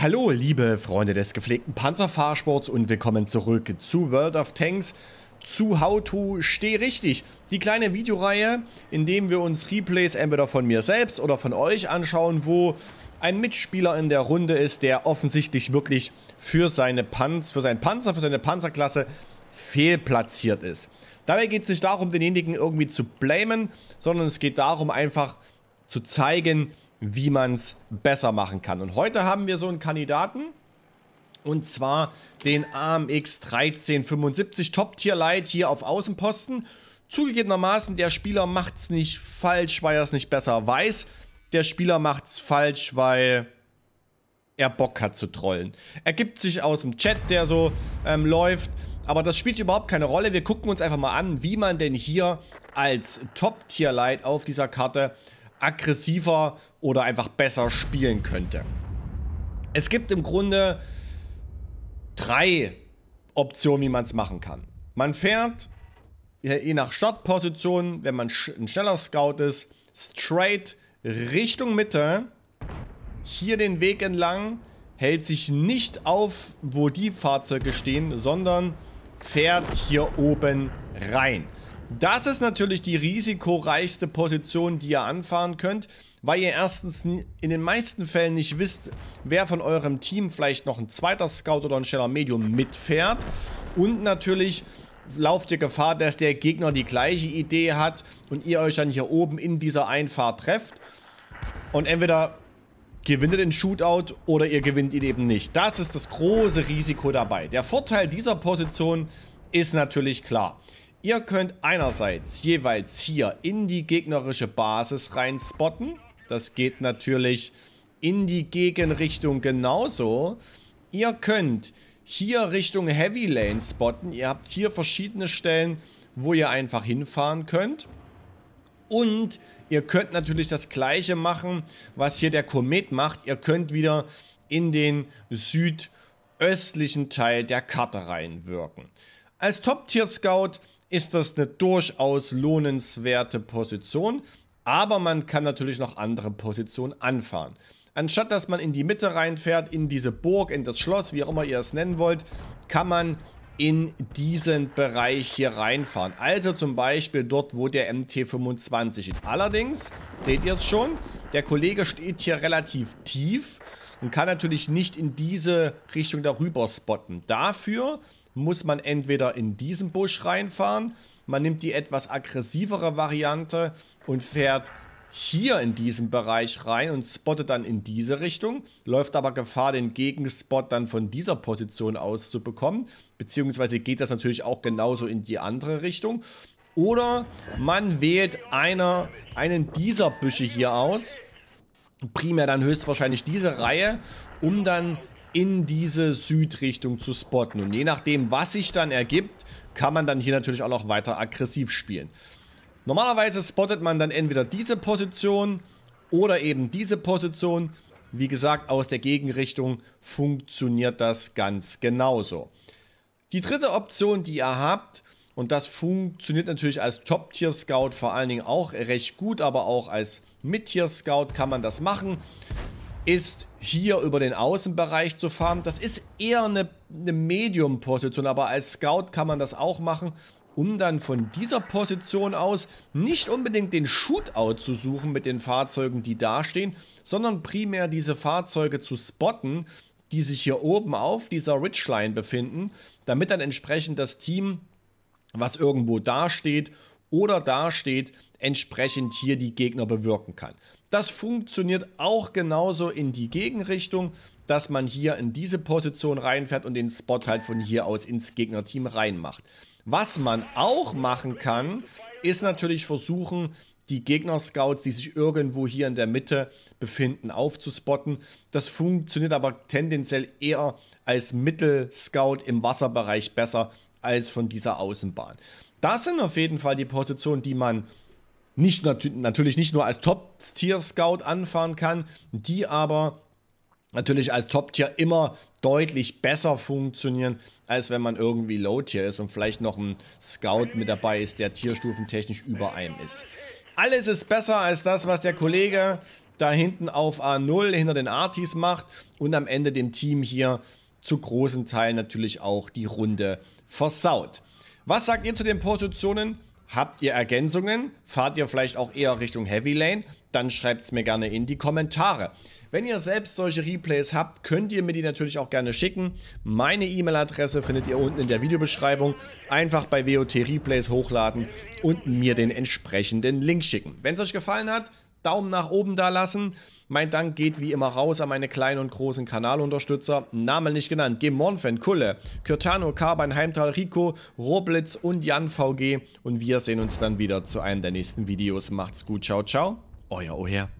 Hallo, liebe Freunde des gepflegten Panzerfahrsports und willkommen zurück zu World of Tanks, zu How to Steh Richtig. Die kleine Videoreihe, in dem wir uns Replays entweder von mir selbst oder von euch anschauen, wo ein Mitspieler in der Runde ist, der offensichtlich wirklich für, seine Panz, für seinen Panzer, für seine Panzerklasse fehlplatziert ist. Dabei geht es nicht darum, denjenigen irgendwie zu blamen, sondern es geht darum, einfach zu zeigen, wie man es besser machen kann. Und heute haben wir so einen Kandidaten, und zwar den AMX 1375 Top Tier Light hier auf Außenposten. Zugegebenermaßen, der Spieler macht es nicht falsch, weil er es nicht besser weiß. Der Spieler macht es falsch, weil er Bock hat zu trollen. Er gibt sich aus dem Chat, der so ähm, läuft. Aber das spielt überhaupt keine Rolle. Wir gucken uns einfach mal an, wie man denn hier als Top-Tier-Light auf dieser Karte aggressiver oder einfach besser spielen könnte. Es gibt im Grunde drei Optionen, wie man es machen kann. Man fährt, je nach Startposition, wenn man ein schneller Scout ist, straight Richtung Mitte, hier den Weg entlang, hält sich nicht auf, wo die Fahrzeuge stehen, sondern fährt hier oben rein. Das ist natürlich die risikoreichste Position, die ihr anfahren könnt, weil ihr erstens in den meisten Fällen nicht wisst, wer von eurem Team vielleicht noch ein zweiter Scout oder ein schneller Medium mitfährt. Und natürlich lauft ihr Gefahr, dass der Gegner die gleiche Idee hat und ihr euch dann hier oben in dieser Einfahrt trefft. Und entweder gewinnt ihr den Shootout oder ihr gewinnt ihn eben nicht. Das ist das große Risiko dabei. Der Vorteil dieser Position ist natürlich klar. Ihr könnt einerseits jeweils hier in die gegnerische Basis rein spotten. Das geht natürlich in die Gegenrichtung genauso. Ihr könnt hier Richtung Heavy Lane spotten. Ihr habt hier verschiedene Stellen, wo ihr einfach hinfahren könnt. Und ihr könnt natürlich das gleiche machen, was hier der Komet macht. Ihr könnt wieder in den südöstlichen Teil der Karte reinwirken. Als Top-Tier-Scout ist das eine durchaus lohnenswerte Position, aber man kann natürlich noch andere Positionen anfahren. Anstatt dass man in die Mitte reinfährt, in diese Burg, in das Schloss, wie auch immer ihr es nennen wollt, kann man in diesen Bereich hier reinfahren. Also zum Beispiel dort, wo der MT25 steht. Allerdings, seht ihr es schon, der Kollege steht hier relativ tief und kann natürlich nicht in diese Richtung darüber spotten. Dafür muss man entweder in diesen Busch reinfahren, man nimmt die etwas aggressivere Variante und fährt hier in diesen Bereich rein und spottet dann in diese Richtung, läuft aber Gefahr, den Gegenspot dann von dieser Position aus zu bekommen, beziehungsweise geht das natürlich auch genauso in die andere Richtung. Oder man wählt einer, einen dieser Büsche hier aus, primär dann höchstwahrscheinlich diese Reihe, um dann in diese Südrichtung zu spotten. Und je nachdem, was sich dann ergibt, kann man dann hier natürlich auch noch weiter aggressiv spielen. Normalerweise spottet man dann entweder diese Position oder eben diese Position. Wie gesagt, aus der Gegenrichtung funktioniert das ganz genauso. Die dritte Option, die ihr habt, und das funktioniert natürlich als Top-Tier-Scout vor allen Dingen auch recht gut, aber auch als Mid-Tier-Scout kann man das machen ist hier über den Außenbereich zu farmen. Das ist eher eine, eine Medium-Position, aber als Scout kann man das auch machen, um dann von dieser Position aus nicht unbedingt den Shootout zu suchen mit den Fahrzeugen, die da stehen, sondern primär diese Fahrzeuge zu spotten, die sich hier oben auf dieser Ridgeline befinden, damit dann entsprechend das Team, was irgendwo da steht oder da steht, entsprechend hier die Gegner bewirken kann. Das funktioniert auch genauso in die Gegenrichtung, dass man hier in diese Position reinfährt und den Spot halt von hier aus ins Gegnerteam reinmacht. Was man auch machen kann, ist natürlich versuchen, die Gegner-Scouts, die sich irgendwo hier in der Mitte befinden, aufzuspotten. Das funktioniert aber tendenziell eher als Mittel-Scout im Wasserbereich besser als von dieser Außenbahn. Das sind auf jeden Fall die Positionen, die man nicht, natürlich nicht nur als Top-Tier-Scout anfahren kann, die aber natürlich als Top-Tier immer deutlich besser funktionieren, als wenn man irgendwie Low-Tier ist und vielleicht noch ein Scout mit dabei ist, der tierstufentechnisch über einem ist. Alles ist besser als das, was der Kollege da hinten auf A0 hinter den Artis macht und am Ende dem Team hier zu großen Teilen natürlich auch die Runde versaut. Was sagt ihr zu den Positionen? Habt ihr Ergänzungen? Fahrt ihr vielleicht auch eher Richtung Heavy Lane? Dann schreibt es mir gerne in die Kommentare. Wenn ihr selbst solche Replays habt, könnt ihr mir die natürlich auch gerne schicken. Meine E-Mail-Adresse findet ihr unten in der Videobeschreibung. Einfach bei WOT Replays hochladen und mir den entsprechenden Link schicken. Wenn es euch gefallen hat, Daumen nach oben da lassen. Mein Dank geht wie immer raus an meine kleinen und großen Kanalunterstützer. Namen nicht genannt. Gemornfan, Kulle, Kyrtano, Karban, Heimtal, Rico, Roblitz und Jan VG. Und wir sehen uns dann wieder zu einem der nächsten Videos. Macht's gut. Ciao, ciao. Euer Oher.